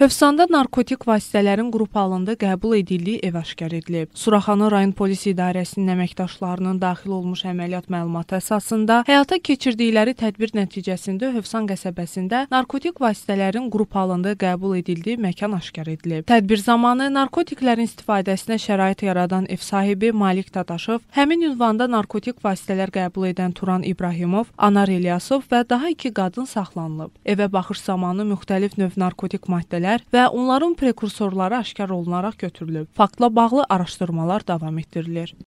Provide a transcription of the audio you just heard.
Hövsanda narkotik vasitələrin qrup halında qəbul edildiyi ev aşkar edilib. Suraxanı rayon polis idarəsinin əməkdaşlarının daxil olmuş əməliyyat məlumatı əsasında həyata keçirdikləri tədbir nəticəsində Hövsan qəsəbəsində narkotik vasitələrin qrup halında qəbul edildiyi məkan aşkar edilib. Tədbir zamanı narkotiklərin istifadəsinə şərait yaradan ev sahibi Malik Dadaşov, həmin ünvanda narkotik vasitələr qəbul edən Turan İbrahimov, Anar Elyasov və daha iki qadın saxlanılıb. Evə baxış zamanı müxtəlif növ narkotik maddələr şəxslər və onların prekursorları aşkar olunaraq götürülüb. Faktla bağlı araşdırmalar davam etdirilir.